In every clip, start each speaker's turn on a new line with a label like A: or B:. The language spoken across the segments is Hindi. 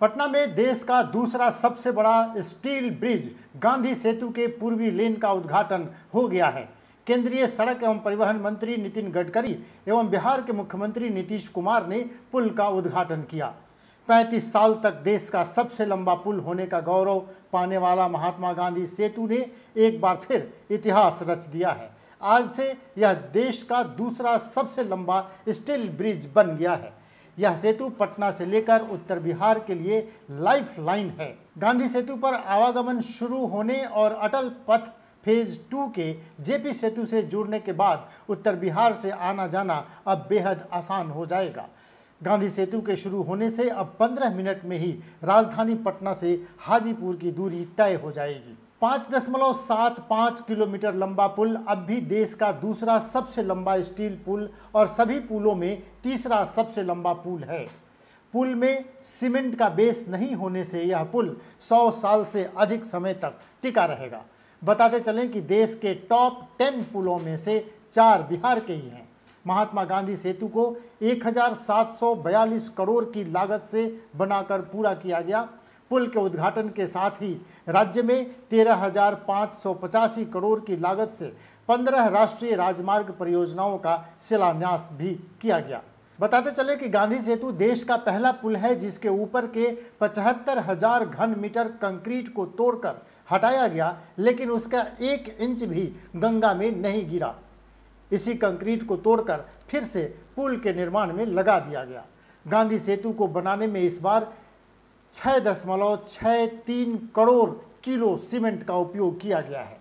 A: पटना में देश का दूसरा सबसे बड़ा स्टील ब्रिज गांधी सेतु के पूर्वी लेन का उद्घाटन हो गया है केंद्रीय सड़क एवं परिवहन मंत्री नितिन गडकरी एवं बिहार के मुख्यमंत्री नीतीश कुमार ने पुल का उद्घाटन किया 35 साल तक देश का सबसे लंबा पुल होने का गौरव पाने वाला महात्मा गांधी सेतु ने एक बार फिर इतिहास रच दिया है आज से यह देश का दूसरा सबसे लंबा स्टील ब्रिज बन गया है यह सेतु पटना से लेकर उत्तर बिहार के लिए लाइफ लाइन है गांधी सेतु पर आवागमन शुरू होने और अटल पथ फेज टू के जेपी सेतु से जुड़ने के बाद उत्तर बिहार से आना जाना अब बेहद आसान हो जाएगा गांधी सेतु के शुरू होने से अब 15 मिनट में ही राजधानी पटना से हाजीपुर की दूरी तय हो जाएगी पाँच दशमलव सात पाँच किलोमीटर लंबा पुल अब भी देश का दूसरा सबसे लंबा स्टील पुल और सभी पुलों में तीसरा सबसे लंबा पुल है पुल में सीमेंट का बेस नहीं होने से यह पुल 100 साल से अधिक समय तक टिका रहेगा बताते चलें कि देश के टॉप 10 पुलों में से चार बिहार के ही हैं महात्मा गांधी सेतु को 1742 करोड़ की लागत से बनाकर पूरा किया गया पुल के उद्घाटन के साथ ही राज्य में तेरह हजार पाँच सौ पचासी करोड़ की लागत से पंद्रह राष्ट्रीय राजमार्ग परियोजनाओं का शिलान्यास भी किया गया बताते चले कि गांधी सेतु देश का पहला पुल है जिसके ऊपर के पचहत्तर हजार घन मीटर कंक्रीट को तोड़कर हटाया गया लेकिन उसका एक इंच भी गंगा में नहीं गिरा इसी कंक्रीट को तोड़कर फिर से पुल के निर्माण में लगा दिया गया गांधी सेतु को बनाने में इस बार छः दशमलव छः तीन करोड़ किलो सीमेंट का उपयोग किया गया है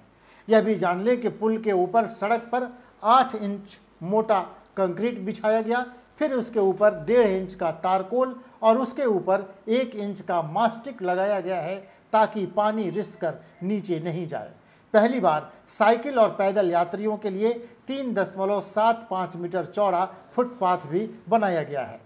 A: यह भी जान लें कि पुल के ऊपर सड़क पर आठ इंच मोटा कंक्रीट बिछाया गया फिर उसके ऊपर डेढ़ इंच का तारकोल और उसके ऊपर एक इंच का मास्टिक लगाया गया है ताकि पानी रिस कर नीचे नहीं जाए पहली बार साइकिल और पैदल यात्रियों के लिए तीन दशमलव सात पाँच मीटर चौड़ा फुटपाथ भी बनाया गया है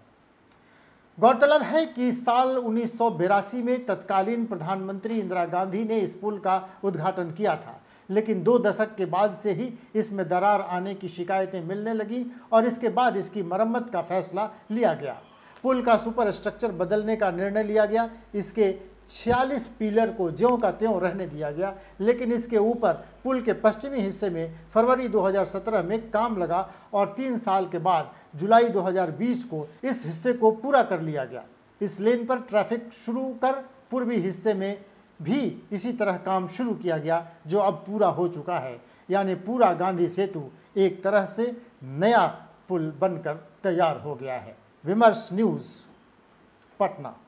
A: गौरतलब है कि साल उन्नीस में तत्कालीन प्रधानमंत्री इंदिरा गांधी ने इस पुल का उद्घाटन किया था लेकिन दो दशक के बाद से ही इसमें दरार आने की शिकायतें मिलने लगी और इसके बाद इसकी मरम्मत का फैसला लिया गया पुल का सुपर स्ट्रक्चर बदलने का निर्णय लिया गया इसके छियालीस पिलर को ज्यों का त्यों रहने दिया गया लेकिन इसके ऊपर पुल के पश्चिमी हिस्से में फरवरी 2017 में काम लगा और तीन साल के बाद जुलाई 2020 को इस हिस्से को पूरा कर लिया गया इस लेन पर ट्रैफिक शुरू कर पूर्वी हिस्से में भी इसी तरह काम शुरू किया गया जो अब पूरा हो चुका है यानी पूरा गांधी सेतु एक तरह से नया पुल बनकर तैयार हो गया है विमर्श न्यूज़ पटना